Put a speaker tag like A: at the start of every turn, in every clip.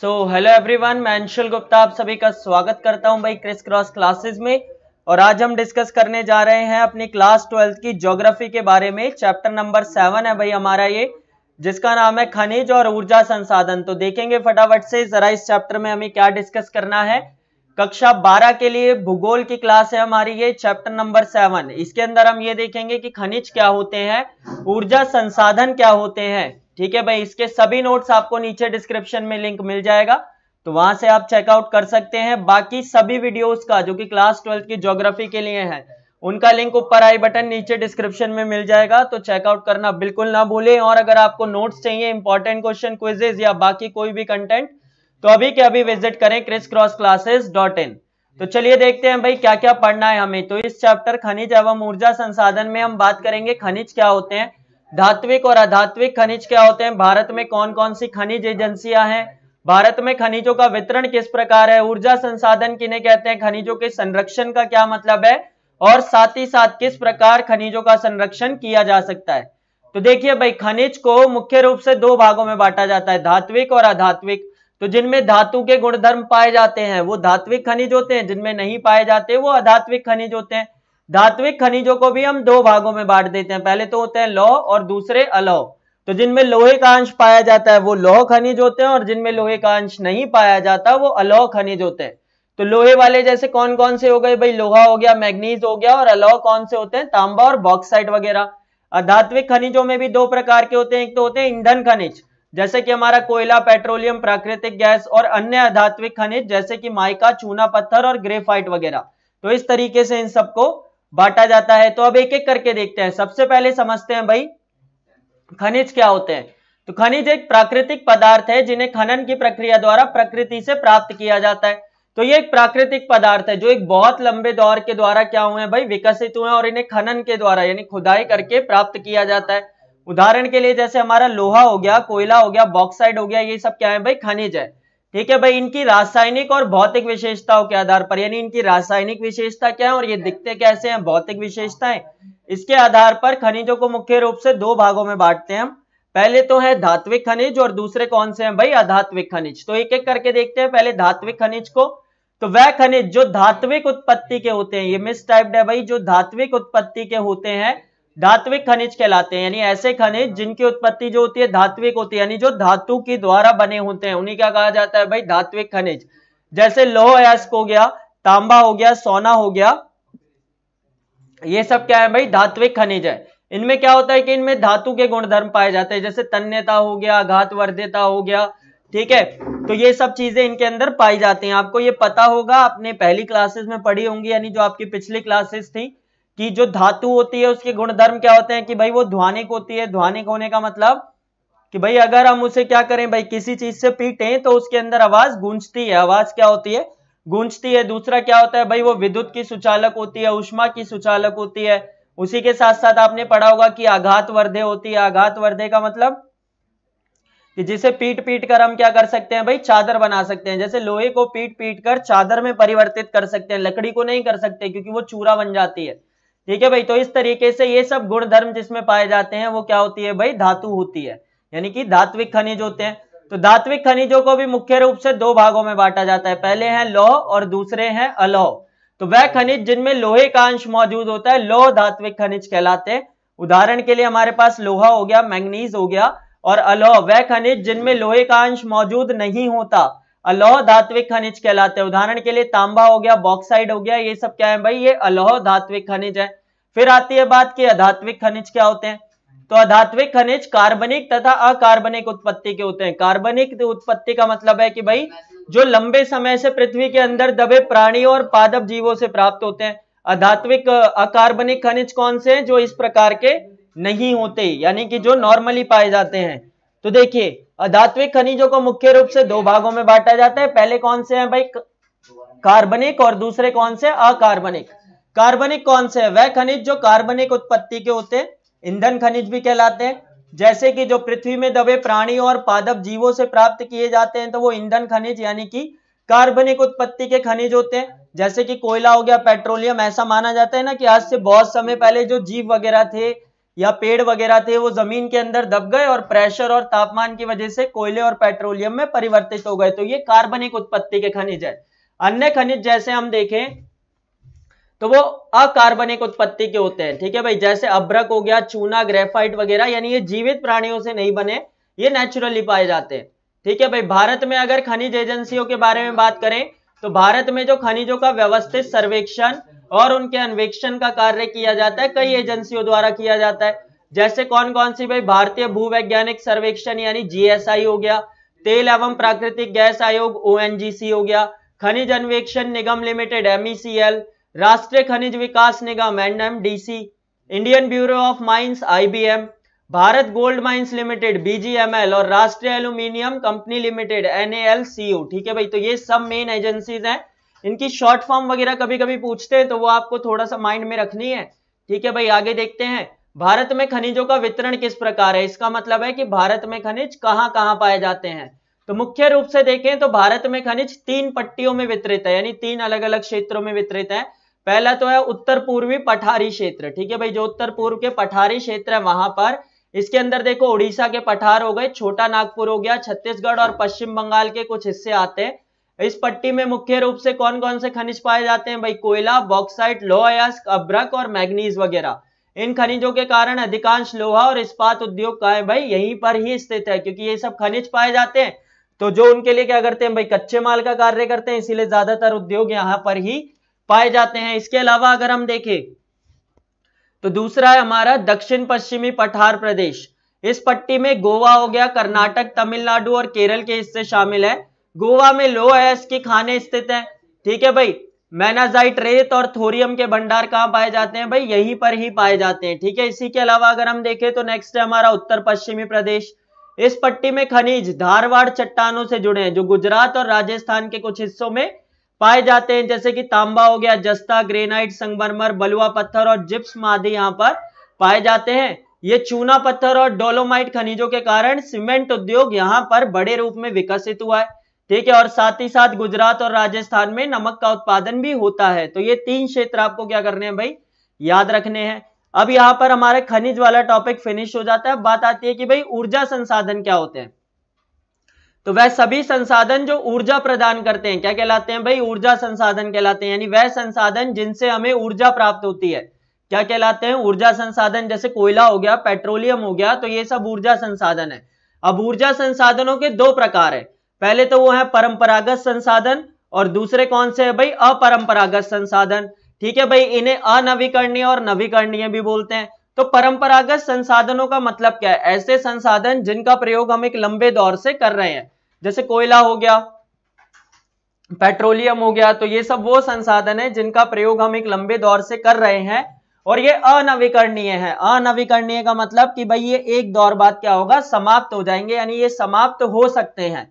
A: So hello everyone मैं अंशुल गुप्ता आप सभी का स्वागत करता हूं भाई क्रिस क्रॉस क्लासेस में और आज हम डिस्कस करने जा रहे हैं अपनी क्लास ट्वेल्थ की ज्योग्राफी के बारे में चैप्टर नंबर सेवन है भाई हमारा ये जिसका नाम है खनिज और ऊर्जा संसाधन तो देखेंगे फटाफट से जरा इस चैप्टर में हमें क्या डिस्कस करना है कक्षा बारह के लिए भूगोल की क्लास है हमारी ये चैप्टर नंबर सेवन इसके अंदर हम ये देखेंगे कि खनिज क्या होते हैं ऊर्जा संसाधन क्या होते हैं ठीक है भाई इसके सभी नोट्स आपको नीचे डिस्क्रिप्शन में लिंक मिल जाएगा तो वहां से आप चेकआउट कर सकते हैं बाकी सभी वीडियोस का जो कि क्लास ट्वेल्थ की ज्योग्राफी के लिए है उनका लिंक ऊपर आई बटन नीचे डिस्क्रिप्शन में मिल जाएगा तो चेकआउट करना बिल्कुल ना भूलें और अगर आपको नोट्स चाहिए इंपॉर्टेंट क्वेश्चन क्विजेज या बाकी कोई भी कंटेंट तो अभी के अभी विजिट करें Criss Cross classes dot in तो चलिए देखते हैं भाई क्या क्या पढ़ना है हमें तो इस चैप्टर खनिज एवं ऊर्जा संसाधन में हम बात करेंगे खनिज क्या होते हैं धात्विक और अधात्विक खनिज क्या होते हैं भारत में कौन कौन सी खनिज एजेंसियां हैं भारत में खनिजों का वितरण किस प्रकार है ऊर्जा संसाधन किन्हें कहते हैं खनिजों के संरक्षण का क्या मतलब है और साथ ही साथ किस प्रकार खनिजों का संरक्षण किया जा सकता है तो देखिए भाई खनिज को मुख्य रूप से दो भागों में बांटा जाता है धात्विक और अधात्विक तो जिनमें धातु के गुणधर्म पाए जाते हैं वो धात्विक खनिज होते हैं जिनमें नहीं पाए जाते वो अधात्विक खनिज होते हैं धात्विक खनिजों को भी हम दो भागों में बांट देते हैं पहले तो होते हैं लौह और दूसरे अलौह तो जिनमें लोहे का अंश पाया जाता है वो लौह खनिज होते हैं और जिनमें लोहे का अंश नहीं पाया जाता वो अलौह खनिज होते हैं तो लोहे वाले जैसे कौन कौन से हो गए भाई लोहा हो गया मैग्नीज हो गया और अलौह कौन से होते हैं तांबा और बॉक्साइट वगैरह अधात्विक खनिजों में भी दो प्रकार के होते हैं एक तो होते हैं ईंधन खनिज जैसे कि हमारा कोयला पेट्रोलियम प्राकृतिक गैस और अन्य अधात्विक खनिज जैसे कि माइका चूना पत्थर और ग्रेफाइट वगैरह तो इस तरीके से इन सबको बांटा जाता है तो अब एक एक करके देखते हैं सबसे पहले समझते हैं भाई खनिज क्या होते हैं तो खनिज एक प्राकृतिक पदार्थ है जिन्हें खनन की प्रक्रिया द्वारा प्रकृति से प्राप्त किया जाता है तो ये एक प्राकृतिक पदार्थ है जो एक बहुत लंबे दौर के द्वारा क्या हुए हैं भाई विकसित हुए हैं और इन्हें खनन के द्वारा यानी खुदाई करके प्राप्त किया जाता है उदाहरण के लिए जैसे हमारा लोहा हो गया कोयला हो गया बॉक्साइड हो गया ये सब क्या है भाई खनिज है ठीक है भाई इनकी रासायनिक और भौतिक विशेषताओं के आधार पर यानी इनकी रासायनिक विशेषता क्या है और ये दिखते कैसे हैं भौतिक विशेषताएं है। इसके आधार पर खनिजों को मुख्य रूप से दो भागों में बांटते हैं हम पहले तो है धात्विक खनिज और दूसरे कौन से हैं भाई अधात्विक खनिज तो एक एक करके देखते हैं पहले धात्विक खनिज को तो वह खनिज जो धात्विक उत्पत्ति के होते हैं ये मिस टाइप्ड है भाई जो धात्विक उत्पत्ति के होते हैं धात्विक खनिज कहलाते हैं यानी ऐसे खनिज जिनकी उत्पत्ति जो होती है धात्विक होती है यानी जो धातु के द्वारा बने होते हैं उन्हें क्या कहा जाता है भाई धात्विक खनिज जैसे लोह अयस्क हो गया तांबा हो गया सोना हो गया ये सब क्या है भाई धात्विक खनिज है इनमें क्या होता है कि इनमें धातु के गुणधर्म पाए जाते हैं जैसे तन्यता हो गया घात वर्ध्यता हो गया ठीक है तो ये सब चीजें इनके अंदर पाई जाती हैं आपको ये पता होगा आपने पहली क्लासेस में पढ़ी होंगी यानी जो आपकी पिछली क्लासेस थी कि जो धातु होती है उसके गुणधर्म क्या होते हैं कि भाई वो ध्वानिक होती है ध्वानिक होने का मतलब कि भाई अगर हम उसे क्या करें भाई किसी चीज से पीटें तो उसके अंदर आवाज गूंजती है आवाज क्या होती है गूंजती है दूसरा क्या होता है भाई वो विद्युत की सुचालक होती है उष्मा की सुचालक होती है उसी के साथ साथ आपने पढ़ा होगा कि आघात वर्धे होती है आघात वर्धे का मतलब कि जिसे पीट पीट कर हम क्या कर सकते हैं भाई चादर बना सकते हैं जैसे लोहे को पीट पीट कर चादर में परिवर्तित कर सकते हैं लकड़ी को नहीं कर सकते क्योंकि वो चूरा बन जाती है ठीक है भाई तो इस तरीके से ये सब गुण धर्म जिसमें पाए जाते हैं वो क्या होती है भाई धातु होती है यानी कि धात्विक खनिज होते हैं तो धात्विक खनिजों को भी मुख्य रूप से दो भागों में बांटा जाता है पहले है लोह और दूसरे हैं अलोह तो वह खनिज जिनमें लोहे का अंश मौजूद होता है लोह धात्विक खनिज कहलाते हैं उदाहरण के लिए हमारे पास लोहा हो गया मैंगनीज हो गया और अलोह वह खनिज जिनमें लोहे का अंश मौजूद नहीं होता अलोह धात्विक खनिज कहलाते हैं उदाहरण के लिए तांबा हो गया बॉक्साइड हो गया ये सब क्या है भाई ये अलोह धात्विक खनिज है फिर आती है बात की अधात्विक खनिज क्या होते हैं तो अधात्विक खनिज कार्बनिक तथा अकार्बनिक उत्पत्ति के होते हैं कार्बनिक उत्पत्ति का मतलब है कि भाई जो लंबे समय से पृथ्वी के अंदर दबे प्राणियों और पादप जीवों से प्राप्त होते हैं अधात्विक अकार्बनिक खनिज कौन से हैं जो इस प्रकार के नहीं होते यानी कि जो नॉर्मली पाए जाते हैं तो देखिए अधात्विक खनिजों को मुख्य रूप से दो भागों में बांटा जाता है पहले कौन से हैं भाई कार्बनिक और दूसरे कौन से अकार्बनिक कार्बनिक कौन से है वह खनिज जो कार्बनिक उत्पत्ति के होते हैं ईंधन खनिज भी कहलाते हैं जैसे कि जो पृथ्वी में दबे प्राणी और पादप जीवों से प्राप्त किए जाते हैं तो वो ईंधन खनिज यानी कि कार्बनिक उत्पत्ति के खनिज होते हैं जैसे कि कोयला हो गया पेट्रोलियम ऐसा माना जाता है ना कि आज से बहुत समय पहले जो जीव वगैरह थे या पेड़ वगैरह थे वो जमीन के अंदर दब गए और प्रेशर और तापमान की वजह से कोयले और पेट्रोलियम में परिवर्तित हो गए तो ये कार्बनिक उत्पत्ति के खनिज है अन्य खनिज जैसे हम देखें तो वो अकार्बनिक उत्पत्ति के होते हैं ठीक है भाई जैसे अब्रक हो गया चूना ग्रेफाइट वगैरह यानी ये जीवित प्राणियों से नहीं बने ये नेचुरली पाए जाते हैं ठीक है भाई भारत में अगर खनिज एजेंसियों के बारे में बात करें तो भारत में जो खनिजों का व्यवस्थित सर्वेक्षण और उनके अन्वेक्षण का कार्य किया जाता है कई एजेंसियों द्वारा किया जाता है जैसे कौन कौन सी भाई भारतीय भूवैज्ञानिक सर्वेक्षण यानी जीएसआई हो गया तेल एवं प्राकृतिक गैस आयोग ओएनजीसी हो गया खनिज अन्वेक्षण निगम लिमिटेड एमईसीएल e राष्ट्रीय खनिज विकास निगम NMDC Indian bureau of mines IBM Bharat gold mines limited BGML और राष्ट्रीय एल्यूमिनियम कंपनी लिमिटेड एनएलसीयू ठीक है भाई तो ये सब मेन एजेंसीज हैं इनकी शॉर्ट फॉर्म वगैरह कभी कभी पूछते हैं तो वो आपको थोड़ा सा माइंड में रखनी है ठीक है भाई आगे देखते हैं भारत में खनिजों का वितरण किस प्रकार है इसका मतलब है कि भारत में खनिज कहाँ कहाँ पाए जाते हैं तो मुख्य रूप से देखें तो भारत में खनिज तीन पट्टियों में वितरित है यानी तीन अलग अलग क्षेत्रों में वितरित है पहला तो है उत्तर पूर्वी पठारी क्षेत्र ठीक है भाई जो उत्तर पूर्व के पठारी क्षेत्र है वहां पर इसके अंदर देखो उड़ीसा के पठार हो गए छोटा नागपुर हो गया छत्तीसगढ़ और पश्चिम बंगाल के कुछ हिस्से आते हैं इस पट्टी में मुख्य रूप से कौन कौन से खनिज पाए जाते हैं भाई कोयला बॉक्साइट लोहा अब्रक और मैग्नीज वगैरह इन खनिजों के कारण अधिकांश लोहा और इस्पात उद्योग का है भाई यहीं पर ही स्थित है क्योंकि ये सब खनिज पाए जाते हैं तो जो उनके लिए क्या करते हैं भाई कच्चे माल का कार्य करते हैं इसीलिए ज्यादातर उद्योग यहाँ पर ही पाए जाते हैं इसके अलावा अगर हम देखें तो दूसरा है हमारा दक्षिण पश्चिमी पठार प्रदेश इस पट्टी में गोवा हो गया कर्नाटक तमिलनाडु और केरल के हिस्से शामिल है गोवा में लो एस की खाने स्थित है ठीक है भाई मैनाजाइट रेत और थोरियम के भंडार कहां पाए जाते हैं भाई यहीं पर ही पाए जाते हैं ठीक है इसी के अलावा अगर हम देखें तो नेक्स्ट है हमारा उत्तर पश्चिमी प्रदेश इस पट्टी में खनिज धारवाड़ चट्टानों से जुड़े हैं जो गुजरात और राजस्थान के कुछ हिस्सों में पाए जाते हैं जैसे कि तांबा हो गया जस्ता ग्रेनाइट संगमरमर बलुआ पत्थर और जिप्स आदि यहाँ पर पाए जाते हैं ये चूना पत्थर और डोलोमाइट खनिजों के कारण सीमेंट उद्योग यहाँ पर बड़े रूप में विकसित हुआ है ठीक है और साथ ही साथ गुजरात और राजस्थान में नमक का उत्पादन भी होता है तो ये तीन क्षेत्र आपको क्या करने हैं भाई याद रखने हैं अब यहाँ पर हमारे खनिज वाला टॉपिक फिनिश हो जाता है बात आती है कि भाई ऊर्जा संसाधन क्या होते हैं तो वह सभी संसाधन जो ऊर्जा प्रदान करते हैं क्या कहलाते हैं भाई ऊर्जा संसाधन कहलाते हैं यानी वह संसाधन जिनसे हमें ऊर्जा प्राप्त होती है क्या कहलाते हैं ऊर्जा संसाधन जैसे कोयला हो गया पेट्रोलियम हो गया तो ये सब ऊर्जा संसाधन है अब ऊर्जा संसाधनों के दो प्रकार है पहले तो वो है परंपरागत संसाधन और दूसरे कौन से है भाई अपरंपरागत संसाधन ठीक है भाई इन्हें अनवीकरणीय और नवीकरणीय भी बोलते हैं तो परंपरागत संसाधनों का मतलब क्या है ऐसे संसाधन जिनका प्रयोग हम एक लंबे दौर से कर रहे हैं जैसे कोयला हो गया पेट्रोलियम हो गया तो ये सब वो संसाधन है जिनका प्रयोग हम एक लंबे दौर से कर रहे हैं और ये अनवीकरणीय है अनवीकरणीय का मतलब कि भाई ये एक दौर बाद क्या होगा समाप्त हो जाएंगे यानी ये समाप्त हो सकते हैं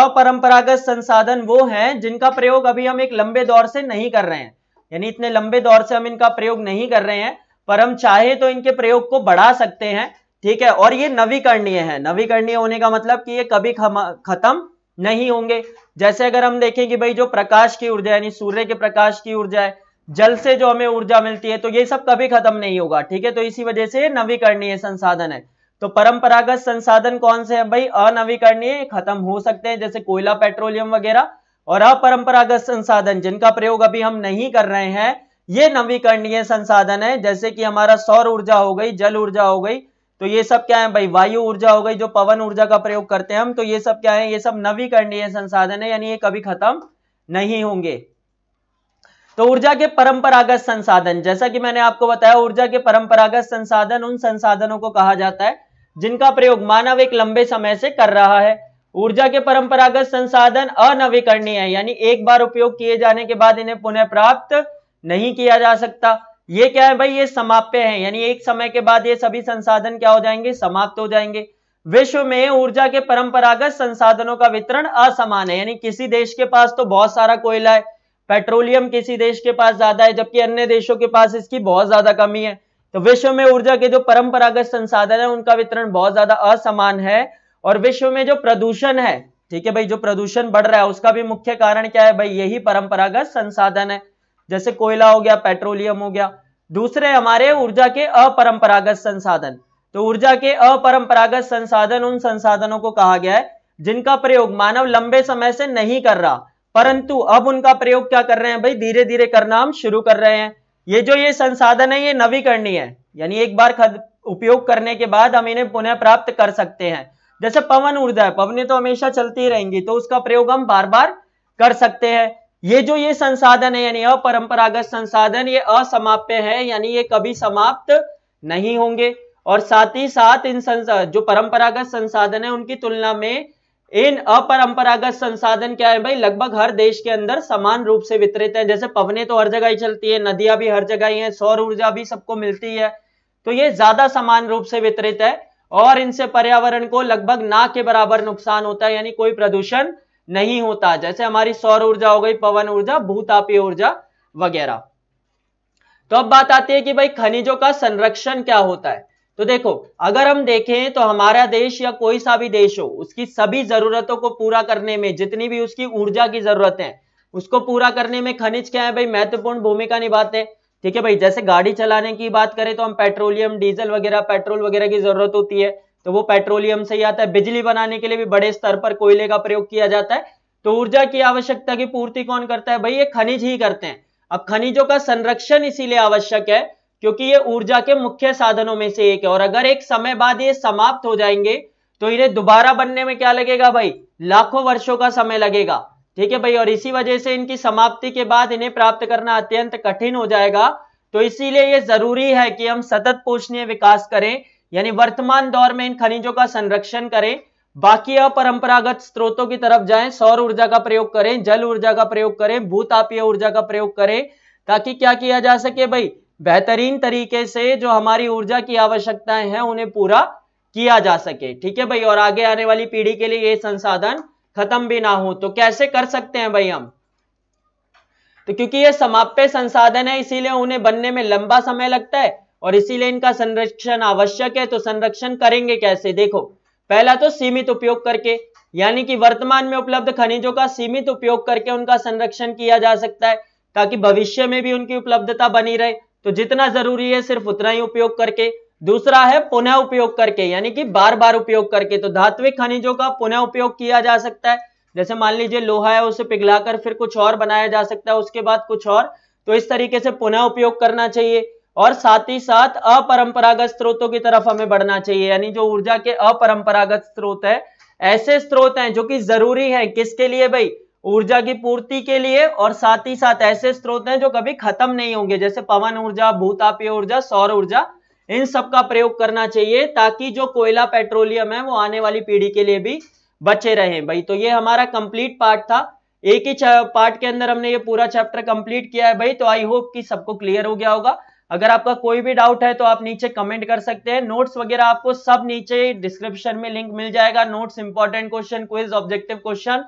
A: अपरंपरागत संसाधन वो हैं जिनका प्रयोग अभी हम एक लंबे दौर से नहीं कर रहे हैं यानी इतने लंबे दौर से हम इनका प्रयोग नहीं कर रहे हैं पर हम चाहे तो इनके प्रयोग को बढ़ा सकते हैं ठीक है और ये नवीकरणीय है नवीकरणीय होने का मतलब कि ये कभी खत्म नहीं होंगे जैसे अगर हम देखें कि भाई जो प्रकाश की ऊर्जा यानी सूर्य के प्रकाश की ऊर्जा है जल से जो हमें ऊर्जा मिलती है तो ये सब कभी खत्म नहीं होगा ठीक है तो इसी वजह से नवीकरणीय संसाधन है तो परंपरागत संसाधन कौन से है भाई अनवीकरणीय खत्म हो सकते हैं जैसे कोयला पेट्रोलियम वगैरह और अपरंपरागत संसाधन जिनका प्रयोग अभी हम नहीं कर रहे हैं ये नवीकरणीय संसाधन है जैसे कि हमारा सौर ऊर्जा हो गई जल ऊर्जा हो गई तो ये सब क्या है भाई वायु ऊर्जा हो गई जो पवन ऊर्जा का प्रयोग करते हैं हम तो ये सब क्या है ये सब नवीकरणीय संसाधन है यानी ये कभी खत्म नहीं होंगे तो ऊर्जा के परंपरागत संसाधन जैसा कि मैंने आपको बताया ऊर्जा के परंपरागत संसाधन उन संसाधनों को कहा जाता है जिनका प्रयोग मानव एक लंबे समय से कर रहा है ऊर्जा के परंपरागत संसाधन अनवीकरणीय है यानी एक बार उपयोग किए जाने के बाद इन्हें पुनः प्राप्त नहीं किया जा सकता ये क्या है भाई ये समाप्य है यानी एक समय के बाद ये सभी संसाधन क्या हो जाएंगे समाप्त हो जाएंगे विश्व में ऊर्जा के परंपरागत संसाधनों का वितरण असमान है यानी किसी देश के पास तो बहुत सारा कोयला है पेट्रोलियम किसी देश के पास ज्यादा है जबकि अन्य देशों के पास इसकी बहुत ज्यादा कमी है तो विश्व में ऊर्जा के जो परंपरागत संसाधन है उनका वितरण बहुत ज्यादा असमान है और विश्व में जो प्रदूषण है ठीक है भाई जो प्रदूषण बढ़ रहा है उसका भी मुख्य कारण क्या है भाई यही परंपरागत संसाधन है जैसे कोयला हो गया पेट्रोलियम हो गया दूसरे हमारे ऊर्जा के अपरंपरागत संसाधन तो ऊर्जा के अपरंपरागत संसाधन उन संसाधनों को कहा गया है जिनका प्रयोग मानव लंबे समय से नहीं कर रहा परंतु अब उनका प्रयोग क्या कर रहे हैं भाई धीरे धीरे करना हम शुरू कर रहे हैं ये जो ये संसाधन है ये नवीकरणीय है यानी एक बार उपयोग करने के बाद हम इन्हें पुनः प्राप्त कर सकते हैं जैसे पवन ऊर्जा है पवने तो हमेशा चलती रहेंगी तो उसका प्रयोग हम बार बार कर सकते हैं ये जो ये संसाधन है यानी अपरंपरागत संसाधन ये असमाप्य है यानी ये कभी समाप्त नहीं होंगे और साथ ही साथ इन जो परंपरागत संसाधन है उनकी तुलना में इन अपरंपरागत संसाधन क्या है भाई लगभग हर देश के अंदर समान रूप से वितरित है जैसे पवने तो हर जगह ही चलती है नदियां भी हर जगह ही है सौर ऊर्जा भी सबको मिलती है तो ये ज्यादा समान रूप से वितरित है और इनसे पर्यावरण को लगभग ना के बराबर नुकसान होता है यानी कोई प्रदूषण नहीं होता जैसे हमारी सौर ऊर्जा हो गई पवन ऊर्जा भूतापी ऊर्जा वगैरह तो अब बात आती है कि भाई खनिजों का संरक्षण क्या होता है तो देखो अगर हम देखें तो हमारा देश या कोई सा भी देश हो उसकी सभी जरूरतों को पूरा करने में जितनी भी उसकी ऊर्जा की जरूरत है उसको पूरा करने में खनिज क्या है भाई महत्वपूर्ण भूमिका निभाते हैं ठीक है भाई जैसे गाड़ी चलाने की बात करें तो हम पेट्रोलियम डीजल वगैरह पेट्रोल वगैरह की जरूरत होती है तो वो पेट्रोलियम से ही आता है बिजली बनाने के लिए भी बड़े स्तर पर कोयले का प्रयोग किया जाता है तो ऊर्जा की आवश्यकता की पूर्ति कौन करता है भाई ये खनिज ही करते हैं अब खनिजों का संरक्षण इसीलिए आवश्यक है क्योंकि ये ऊर्जा के मुख्य साधनों में से एक है और अगर एक समय बाद ये समाप्त हो जाएंगे तो इन्हें दोबारा बनने में क्या लगेगा भाई लाखों वर्षों का समय लगेगा ठीक है भाई और इसी वजह से इनकी समाप्ति के बाद इन्हें प्राप्त करना अत्यंत कठिन हो जाएगा तो इसीलिए ये जरूरी है कि हम सतत पोषणीय विकास करें यानी वर्तमान दौर में इन खनिजों का संरक्षण करें बाकी अपरंपरागत स्रोतों की तरफ जाएं सौर ऊर्जा का प्रयोग करें जल ऊर्जा का प्रयोग करें भूतापीय ऊर्जा का प्रयोग करें ताकि क्या किया जा सके भाई बेहतरीन तरीके से जो हमारी ऊर्जा की आवश्यकताएं हैं उन्हें पूरा किया जा सके ठीक है भाई और आगे आने वाली पीढ़ी के लिए ये संसाधन खत्म भी ना हो तो कैसे कर सकते हैं भाई हम तो क्योंकि ये समाप्य संसाधन है इसीलिए उन्हें बनने में लंबा समय लगता है और इसीलिए इनका संरक्षण आवश्यक है तो संरक्षण करेंगे कैसे देखो पहला तो सीमित उपयोग करके यानी कि वर्तमान में उपलब्ध खनिजों का सीमित उपयोग करके उनका संरक्षण किया जा सकता है ताकि भविष्य में भी उनकी उपलब्धता बनी रहे तो जितना जरूरी है सिर्फ उतना ही उपयोग करके दूसरा है पुनः उपयोग करके यानी कि बार बार उपयोग करके तो धात्विक खनिजों का पुनः उपयोग किया जा सकता है जैसे मान लीजिए लोहा है उसे पिघलाकर फिर कुछ और बनाया जा सकता है उसके बाद कुछ और तो इस तरीके से पुनः उपयोग करना चाहिए और साथ ही साथ अपरंपरागत स्रोतों की तरफ हमें बढ़ना चाहिए यानी जो ऊर्जा के अपरंपरागत स्रोत है ऐसे स्रोत हैं जो कि जरूरी हैं किसके लिए भाई ऊर्जा की पूर्ति के लिए और साथ ही साथ ऐसे स्रोत हैं जो कभी खत्म नहीं होंगे जैसे पवन ऊर्जा भूतापीय ऊर्जा सौर ऊर्जा इन सब का प्रयोग करना चाहिए ताकि जो कोयला पेट्रोलियम है वो आने वाली पीढ़ी के लिए भी बचे रहे भाई तो ये हमारा कंप्लीट पार्ट था एक ही पार्ट के अंदर हमने ये पूरा चैप्टर कंप्लीट किया है भाई तो आई होप कि सबको क्लियर हो गया होगा अगर आपका कोई भी डाउट है तो आप नीचे कमेंट कर सकते हैं नोट्स वगैरह आपको सब नीचे डिस्क्रिप्शन में लिंक मिल जाएगा notes important question quiz objective question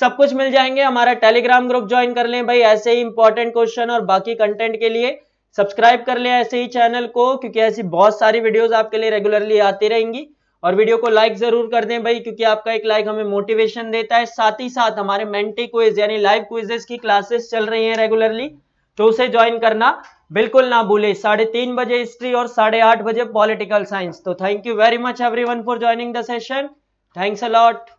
A: सब कुछ मिल जाएंगे हमारा टेलीग्राम ग्रुप ज्वाइन कर लें भाई ऐसे ही इंपॉर्टेंट क्वेश्चन और बाकी कंटेंट के लिए सब्सक्राइब कर लें ऐसे ही चैनल को क्योंकि ऐसी बहुत सारी वीडियोस आपके लिए रेगुलरली आती रहेंगी और वीडियो को लाइक जरूर कर दें भाई क्योंकि आपका एक लाइक हमें मोटिवेशन देता है साथ ही साथ हमारे मेंटी क्विज यानी लाइव क्विजेस की क्लासेस चल रही है रेगुलरली तो उसे ज्वाइन करना बिल्कुल ना भूले साढ़े तीन बजे हिस्ट्री और साढ़े आठ बजे पॉलिटिकल साइंस तो thank you very much everyone for joining the session thanks a lot